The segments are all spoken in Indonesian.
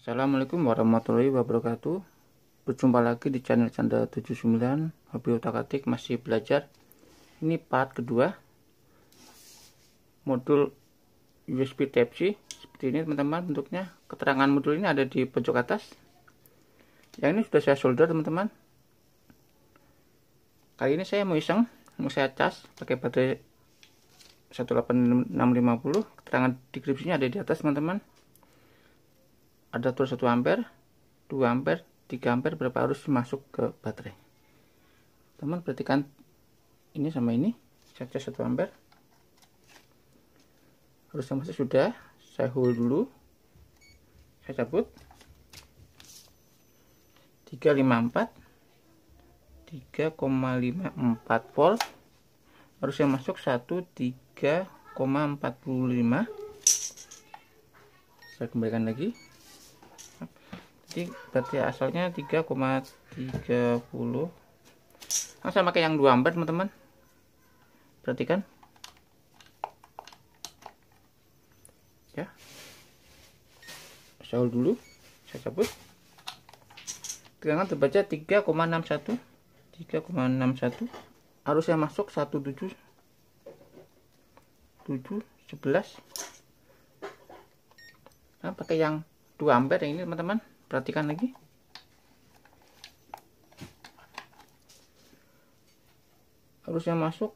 Assalamualaikum warahmatullahi wabarakatuh Berjumpa lagi di channel Canda 79 Hobi Otak Atik masih belajar Ini part kedua Modul USB Type-C Seperti ini teman-teman bentuknya Keterangan modul ini ada di pojok atas Yang ini sudah saya solder teman-teman Kali ini saya mau iseng Mau saya cas pakai baterai 18650 Keterangan deskripsinya ada di atas teman-teman ada terus 1 ampere 2 ampere 3 ampere berapa arus masuk ke baterai teman perhatikan ini sama ini saya cas 1 ampere harusnya masih sudah saya hold dulu saya cabut 354 3,54 volt harusnya masuk 1 3,45 saya kembalikan lagi jadi berarti asalnya 3,30 nah, sama kayak yang 2 ampere teman-teman perhatikan ya saya dulu saya cabut tegangan terbaca 3,61 3,61 harusnya masuk 17 7 11 nah pakai yang 2 ampere yang ini teman-teman perhatikan lagi harusnya masuk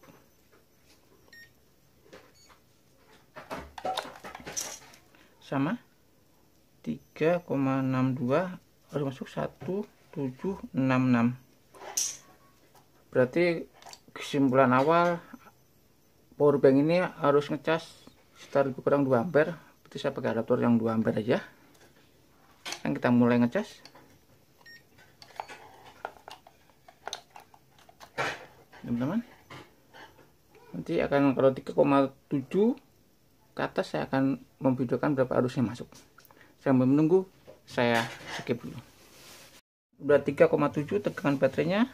sama 3,62 harus masuk 1766 berarti kesimpulan awal powerbank ini harus ngecas sekitar lebih kurang 2 ampere berarti saya pakai adaptor yang 2 ampere aja sekarang kita mulai ngecas teman-teman nanti akan kalau 3,7 ke atas saya akan memvideokan berapa arusnya masuk sambil menunggu saya skip dulu berarti 3,7 tegangan baterainya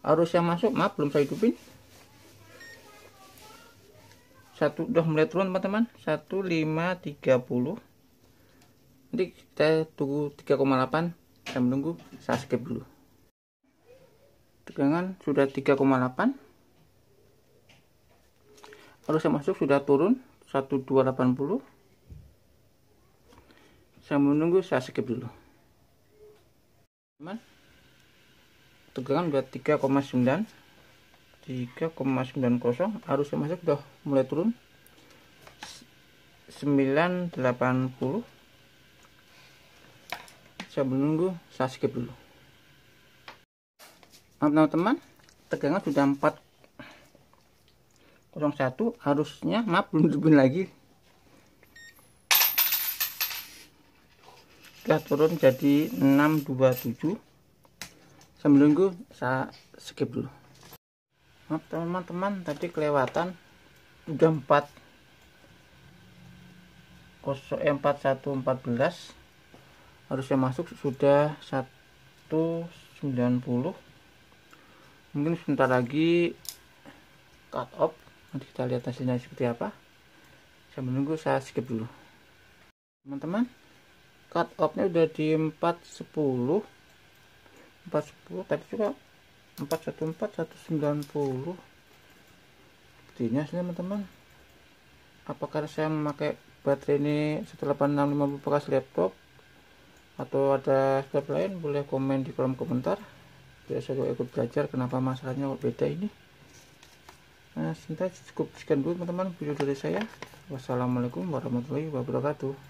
Arus yang masuk maaf belum saya hidupin satu udah mulai turun teman-teman 1530 nanti kita tunggu 3,8 kita menunggu saya skip dulu tegangan sudah 3,8 lalu saya masuk sudah turun 1280 saya menunggu saya skip dulu teman tegangan berarti 3,9 3,90 harusnya masuk udah mulai turun 980 saya menunggu saya skip dulu maaf teman-teman tegangan sudah satu, harusnya maaf belum dibun lagi sudah turun jadi 627 saya menunggu saya skip dulu maaf teman-teman tadi kelewatan sudah 4 eh, satu empat belas harusnya masuk sudah 190 mungkin sebentar lagi cut off nanti kita lihat hasilnya seperti apa saya menunggu saya skip dulu teman-teman cut off nya udah di 410 410 tapi juga 414 190 sepertinya sih teman-teman apakah saya memakai baterai ini setelah 650 bekas laptop atau ada step lain boleh komen di kolom komentar biar saya ikut belajar kenapa masalahnya kok beda ini nah cukup sekian dulu teman-teman video dari saya wassalamualaikum warahmatullahi wabarakatuh